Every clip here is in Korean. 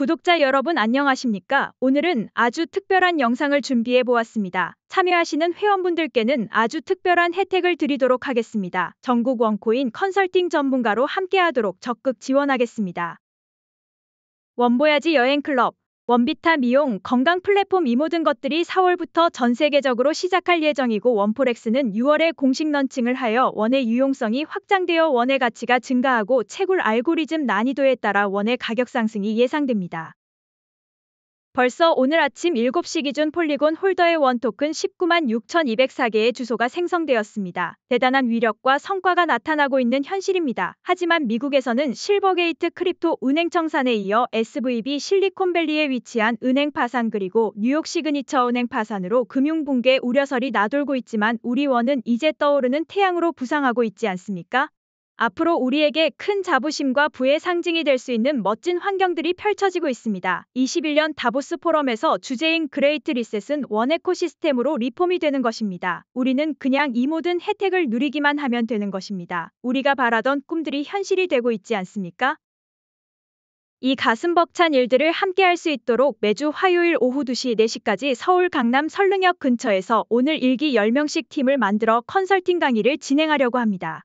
구독자 여러분 안녕하십니까? 오늘은 아주 특별한 영상을 준비해 보았습니다. 참여하시는 회원분들께는 아주 특별한 혜택을 드리도록 하겠습니다. 전국 원코인 컨설팅 전문가로 함께하도록 적극 지원하겠습니다. 원보야지 여행클럽 원비타 미용, 건강 플랫폼 이 모든 것들이 4월부터 전 세계적으로 시작할 예정이고 원포렉스는 6월에 공식 런칭을 하여 원의 유용성이 확장되어 원의 가치가 증가하고 채굴 알고리즘 난이도에 따라 원의 가격 상승이 예상됩니다. 벌써 오늘 아침 7시 기준 폴리곤 홀더의 원 토큰 19만 6,204개의 주소가 생성되었습니다. 대단한 위력과 성과가 나타나고 있는 현실입니다. 하지만 미국에서는 실버게이트 크립토 은행 청산에 이어 SVB 실리콘밸리에 위치한 은행 파산 그리고 뉴욕 시그니처 은행 파산으로 금융 붕괴 우려설이 나돌고 있지만 우리 원은 이제 떠오르는 태양으로 부상하고 있지 않습니까? 앞으로 우리에게 큰 자부심과 부의 상징이 될 수 있는 멋진 환경들이 펼쳐지고 있습니다. 21년 다보스 포럼에서 주제인 그레이트 리셋은 원에코 시스템으로 리폼이 되는 것입니다. 우리는 그냥 이 모든 혜택을 누리기만 하면 되는 것입니다. 우리가 바라던 꿈들이 현실이 되고 있지 않습니까? 이 가슴 벅찬 일들을 함께 할 수 있도록 매주 화요일 오후 2시 4시까지 서울 강남 설릉역 근처에서 오늘 일기 10명씩 팀을 만들어 컨설팅 강의를 진행하려고 합니다.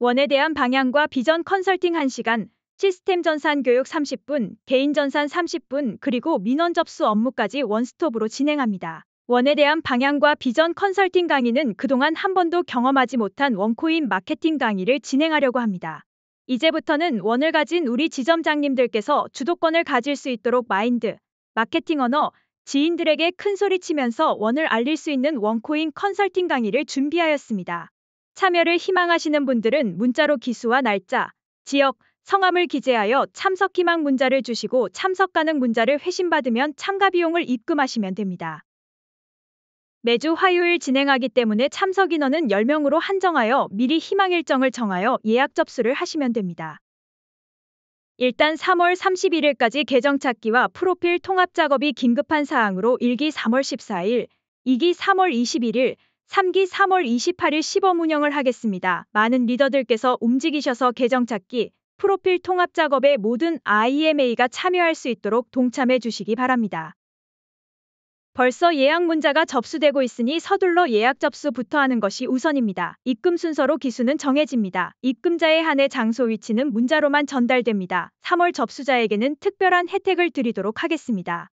원에 대한 방향과 비전 컨설팅 1시간, 시스템 전산 교육 30분, 개인 전산 30분, 그리고 민원 접수 업무까지 원스톱으로 진행합니다. 원에 대한 방향과 비전 컨설팅 강의는 그동안 한 번도 경험하지 못한 원코인 마케팅 강의를 진행하려고 합니다. 이제부터는 원을 가진 우리 지점장님들께서 주도권을 가질 수 있도록 마인드, 마케팅 언어, 지인들에게 큰 소리 치면서 원을 알릴 수 있는 원코인 컨설팅 강의를 준비하였습니다. 참여를 희망하시는 분들은 문자로 기수와 날짜, 지역, 성함을 기재하여 참석 희망 문자를 주시고 참석 가능 문자를 회신받으면 참가 비용을 입금하시면 됩니다. 매주 화요일 진행하기 때문에 참석 인원은 10명으로 한정하여 미리 희망 일정을 정하여 예약 접수를 하시면 됩니다. 일단 3월 31일까지 계정 찾기와 프로필 통합 작업이 긴급한 사항으로 1기 3월 14일, 2기 3월 21일, 3기 3월 28일 시범 운영을 하겠습니다. 많은 리더들께서 움직이셔서 계정 찾기, 프로필 통합 작업에 모든 IMA가 참여할 수 있도록 동참해 주시기 바랍니다. 벌써 예약 문자가 접수되고 있으니 서둘러 예약 접수부터 하는 것이 우선입니다. 입금 순서로 기수는 정해집니다. 입금자의 한해 장소 위치는 문자로만 전달됩니다. 3월 접수자에게는 특별한 혜택을 드리도록 하겠습니다.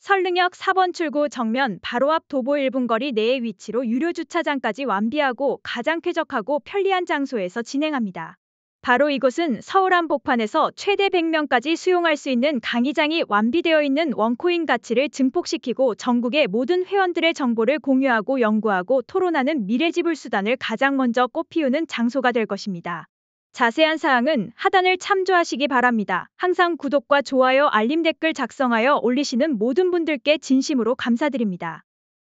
설릉역 4번 출구 정면 바로 앞 도보 1분 거리 내의 위치로 유료 주차장까지 완비하고 가장 쾌적하고 편리한 장소에서 진행합니다. 바로 이곳은 서울 한복판에서 최대 100명까지 수용할 수 있는 강의장이 완비되어 있는 원코인 가치를 증폭시키고 전국의 모든 회원들의 정보를 공유하고 연구하고 토론하는 미래지불 수단을 가장 먼저 꽃피우는 장소가 될 것입니다. 자세한 사항은 하단을 참조하시기 바랍니다. 항상 구독과 좋아요 알림 댓글 작성하여 올리시는 모든 분들께 진심으로 감사드립니다.